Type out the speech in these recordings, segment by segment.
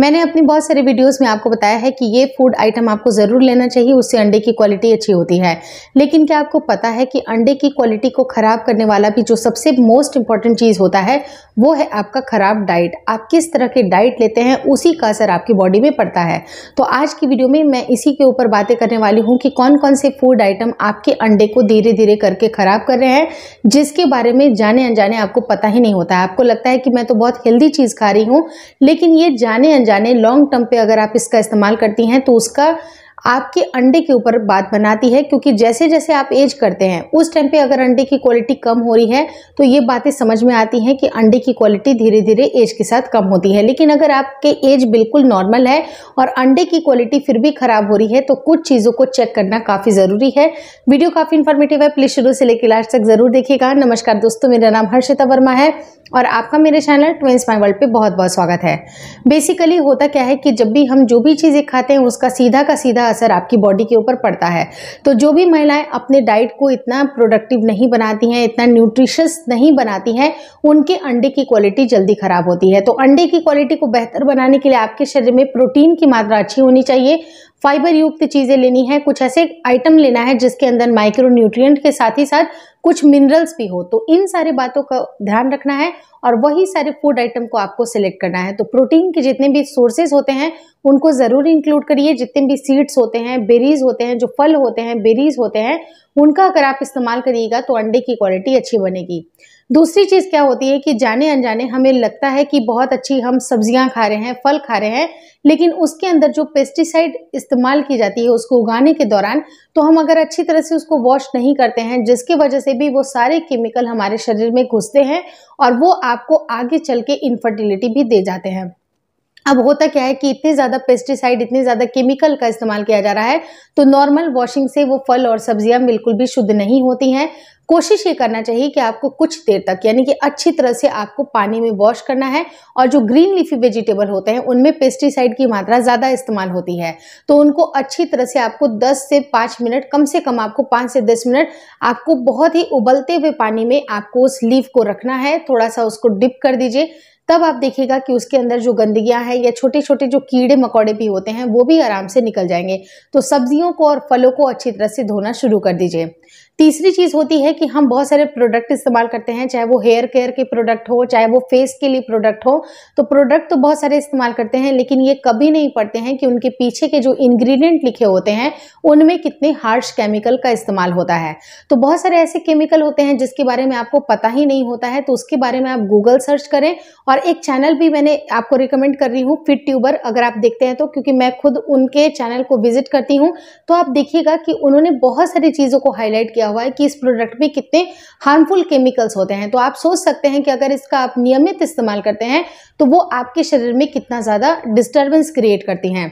मैंने अपनी बहुत सारी वीडियोस में आपको बताया है कि ये फूड आइटम आपको ज़रूर लेना चाहिए उससे अंडे की क्वालिटी अच्छी होती है लेकिन क्या आपको पता है कि अंडे की क्वालिटी को ख़राब करने वाला भी जो सबसे मोस्ट इंपॉर्टेंट चीज़ होता है वो है आपका ख़राब डाइट आप किस तरह के डाइट लेते हैं उसी का असर आपकी बॉडी में पड़ता है तो आज की वीडियो में मैं इसी के ऊपर बातें करने वाली हूँ कि कौन कौन से फूड आइटम आपके अंडे को धीरे धीरे करके ख़राब कर रहे हैं जिसके बारे में जाने अनजाने आपको पता ही नहीं होता है आपको लगता है कि मैं तो बहुत हेल्दी चीज़ खा रही हूँ लेकिन ये जाने अनजाने लॉन्ग टर्म पे अगर आप इसका इस्तेमाल करती हैं तो उसका आपके अंडे के ऊपर बात बनाती है क्योंकि जैसे जैसे आप एज करते हैं उस टाइम पे अगर अंडे की क्वालिटी कम हो रही है तो ये बातें समझ में आती हैं कि अंडे की क्वालिटी धीरे धीरे एज के साथ कम होती है लेकिन अगर आपके एज बिल्कुल नॉर्मल है और अंडे की क्वालिटी फिर भी खराब हो रही है तो कुछ चीज़ों को चेक करना काफ़ी ज़रूरी है वीडियो काफ़ी इन्फॉर्मेटिव है प्लीज़ शुरू से लेकर लास्ट तक ज़रूर देखिएगा नमस्कार दोस्तों मेरा नाम हर्षिता वर्मा है और आपका मेरे चैनल ट्विंस माई वर्ल्ड पे बहुत बहुत स्वागत है बेसिकली होता क्या है कि जब भी हम जो भी चीज़ें खाते हैं उसका सीधा का सीधा असर आपकी बॉडी के ऊपर पड़ता है तो जो भी महिलाएं अपने डाइट को इतना प्रोडक्टिव नहीं बनाती हैं इतना न्यूट्रिशस नहीं बनाती हैं उनके अंडे की क्वालिटी जल्दी ख़राब होती है तो अंडे की क्वालिटी को बेहतर बनाने के लिए आपके शरीर में प्रोटीन की मात्रा अच्छी होनी चाहिए फाइबर युक्त चीज़ें लेनी है कुछ ऐसे आइटम लेना है जिसके अंदर माइक्रो न्यूट्रिय के साथ ही साथ कुछ मिनरल्स भी हो तो इन सारे बातों का ध्यान रखना है और वही सारे फूड आइटम को आपको सिलेक्ट करना है तो प्रोटीन के जितने भी सोर्सेज होते हैं उनको ज़रूर इंक्लूड करिए जितने भी सीड्स होते हैं बेरीज होते हैं जो फल होते हैं बेरीज होते हैं उनका अगर आप इस्तेमाल करिएगा तो अंडे की क्वालिटी अच्छी बनेगी दूसरी चीज़ क्या होती है कि जाने अनजाने हमें लगता है कि बहुत अच्छी हम सब्जियां खा रहे हैं फल खा रहे हैं लेकिन उसके अंदर जो पेस्टिसाइड इस्तेमाल की जाती है उसको उगाने के दौरान तो हम अगर अच्छी तरह से उसको वॉश नहीं करते हैं जिसकी वजह से भी वो सारे केमिकल हमारे शरीर में घुसते हैं और वो आपको आगे चल के इनफर्टिलिटी भी दे जाते हैं अब होता क्या है कि इतने ज़्यादा पेस्टिसाइड इतने ज़्यादा केमिकल का इस्तेमाल किया जा रहा है तो नॉर्मल वॉशिंग से वो फल और सब्जियां बिल्कुल भी शुद्ध नहीं होती हैं कोशिश ये करना चाहिए कि आपको कुछ देर तक यानी कि अच्छी तरह से आपको पानी में वॉश करना है और जो ग्रीन लीफी वेजिटेबल होते हैं उनमें पेस्टिसाइड की मात्रा ज़्यादा इस्तेमाल होती है तो उनको अच्छी तरह से आपको 10 से 5 मिनट कम से कम आपको 5 से 10 मिनट आपको बहुत ही उबलते हुए पानी में आपको उस लीफ को रखना है थोड़ा सा उसको डिप कर दीजिए तब आप देखिएगा कि उसके अंदर जो गंदगियां हैं या छोटे छोटे जो कीड़े मकोड़े भी होते हैं वो भी आराम से निकल जाएंगे तो सब्जियों को और फलों को अच्छी तरह से धोना शुरू कर दीजिए तीसरी चीज़ होती है कि हम बहुत सारे प्रोडक्ट इस्तेमाल करते हैं चाहे वो हेयर केयर के प्रोडक्ट हो चाहे वो फेस के लिए प्रोडक्ट हो तो प्रोडक्ट तो बहुत सारे इस्तेमाल करते हैं लेकिन ये कभी नहीं पढ़ते हैं कि उनके पीछे के जो इंग्रेडिएंट लिखे होते हैं उनमें कितने हार्श केमिकल का इस्तेमाल होता है तो बहुत सारे ऐसे केमिकल होते हैं जिसके बारे में आपको पता ही नहीं होता है तो उसके बारे में आप गूगल सर्च करें और एक चैनल भी मैंने आपको रिकमेंड कर रही हूँ फिट ट्यूबर अगर आप देखते हैं तो क्योंकि मैं खुद उनके चैनल को विजिट करती हूँ तो आप देखिएगा कि उन्होंने बहुत सारी चीज़ों को हाईलाइट किया हुआ है कि इस प्रोडक्ट में कितने हार्मफुल केमिकल्स होते हैं तो आप सोच सकते हैं कि अगर इसका आप नियमित इस्तेमाल करते हैं तो वो आपके शरीर में कितना ज़्यादा डिस्टर्बेंस क्रिएट करती हैं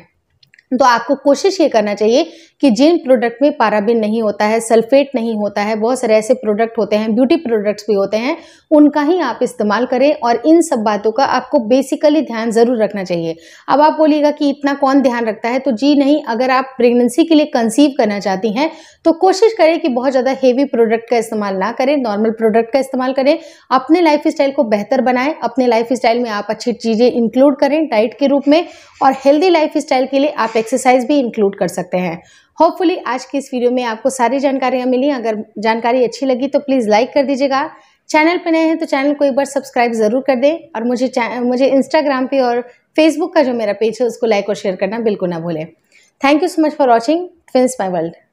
तो आपको कोशिश ये करना चाहिए कि जिन प्रोडक्ट में पाराबिन नहीं होता है सल्फेट नहीं होता है बहुत सारे ऐसे प्रोडक्ट होते हैं ब्यूटी प्रोडक्ट्स भी होते हैं उनका ही आप इस्तेमाल करें और इन सब बातों का आपको बेसिकली ध्यान ज़रूर रखना चाहिए अब आप बोलिएगा कि इतना कौन ध्यान रखता है तो जी नहीं अगर आप प्रेगनेंसी के लिए कंसीव करना चाहती हैं तो कोशिश करें कि बहुत ज़्यादा हेवी प्रोडक्ट का इस्तेमाल ना करें नॉर्मल प्रोडक्ट का इस्तेमाल करें अपने लाइफ को बेहतर बनाएं अपने लाइफ में आप अच्छी चीज़ें इंक्लूड करें डाइट के रूप में और हेल्दी लाइफ के लिए आप एक्सरसाइज भी इंक्लूड कर सकते हैं होपफुली आज की इस वीडियो में आपको सारी जानकारियाँ मिली अगर जानकारी अच्छी लगी तो प्लीज़ लाइक कर दीजिएगा चैनल पर नए हैं तो चैनल को एक बार सब्सक्राइब ज़रूर कर दें और मुझे मुझे इंस्टाग्राम पे और फेसबुक का जो मेरा पेज है उसको लाइक और शेयर करना बिल्कुल ना भूलें thank you so much for watching फिंस माई वर्ल्ड